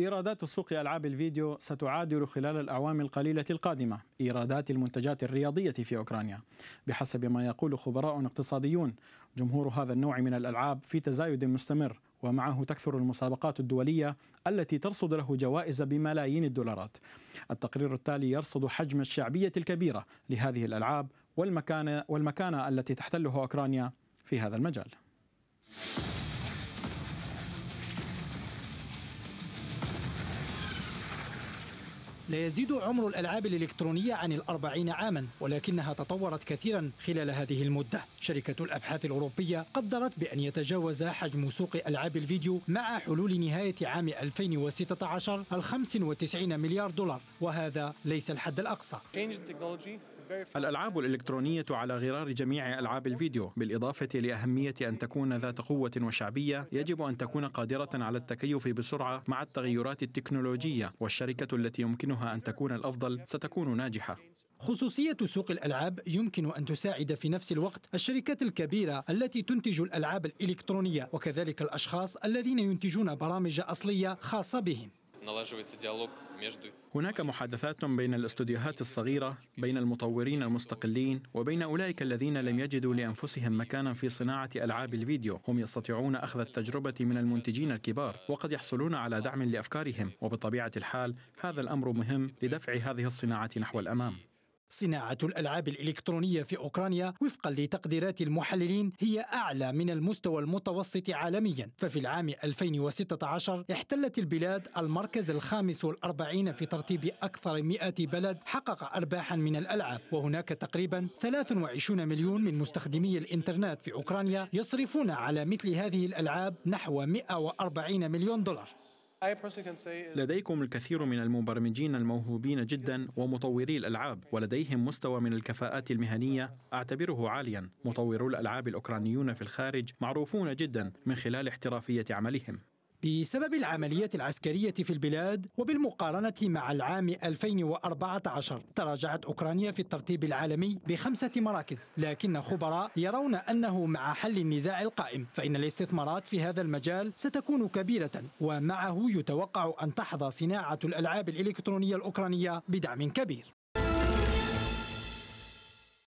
إيرادات سوق ألعاب الفيديو ستعادل خلال الأعوام القليلة القادمة إيرادات المنتجات الرياضية في أوكرانيا بحسب ما يقول خبراء اقتصاديون جمهور هذا النوع من الألعاب في تزايد مستمر ومعه تكثر المسابقات الدولية التي ترصد له جوائز بملايين الدولارات التقرير التالي يرصد حجم الشعبية الكبيرة لهذه الألعاب والمكانة, والمكانة التي تحتلها أوكرانيا في هذا المجال لا يزيد عمر الألعاب الإلكترونية عن الأربعين عاما ولكنها تطورت كثيرا خلال هذه المدة شركة الأبحاث الأوروبية قدرت بأن يتجاوز حجم سوق ألعاب الفيديو مع حلول نهاية عام 2016 ال 95 مليار دولار وهذا ليس الحد الأقصى الألعاب الإلكترونية على غرار جميع ألعاب الفيديو بالإضافة لأهمية أن تكون ذات قوة وشعبية يجب أن تكون قادرة على التكيف بسرعة مع التغيرات التكنولوجية والشركة التي يمكنها أن تكون الأفضل ستكون ناجحة خصوصية سوق الألعاب يمكن أن تساعد في نفس الوقت الشركات الكبيرة التي تنتج الألعاب الإلكترونية وكذلك الأشخاص الذين ينتجون برامج أصلية خاصة بهم هناك محادثات بين الاستوديوهات الصغيرة بين المطورين المستقلين وبين أولئك الذين لم يجدوا لأنفسهم مكانا في صناعة ألعاب الفيديو هم يستطيعون أخذ التجربة من المنتجين الكبار وقد يحصلون على دعم لأفكارهم وبطبيعة الحال هذا الأمر مهم لدفع هذه الصناعة نحو الأمام صناعة الألعاب الإلكترونية في أوكرانيا وفقا لتقديرات المحللين هي أعلى من المستوى المتوسط عالميا ففي العام 2016 احتلت البلاد المركز الخامس والأربعين في ترتيب أكثر 100 بلد حقق أرباحا من الألعاب وهناك تقريبا 23 مليون من مستخدمي الإنترنت في أوكرانيا يصرفون على مثل هذه الألعاب نحو 140 مليون دولار لديكم الكثير من المبرمجين الموهوبين جدا ومطوري الالعاب ولديهم مستوى من الكفاءات المهنيه اعتبره عاليا مطورو الالعاب الاوكرانيون في الخارج معروفون جدا من خلال احترافيه عملهم بسبب العمليات العسكرية في البلاد وبالمقارنة مع العام 2014 تراجعت أوكرانيا في الترتيب العالمي بخمسة مراكز لكن خبراء يرون أنه مع حل النزاع القائم فإن الاستثمارات في هذا المجال ستكون كبيرة ومعه يتوقع أن تحظى صناعة الألعاب الإلكترونية الأوكرانية بدعم كبير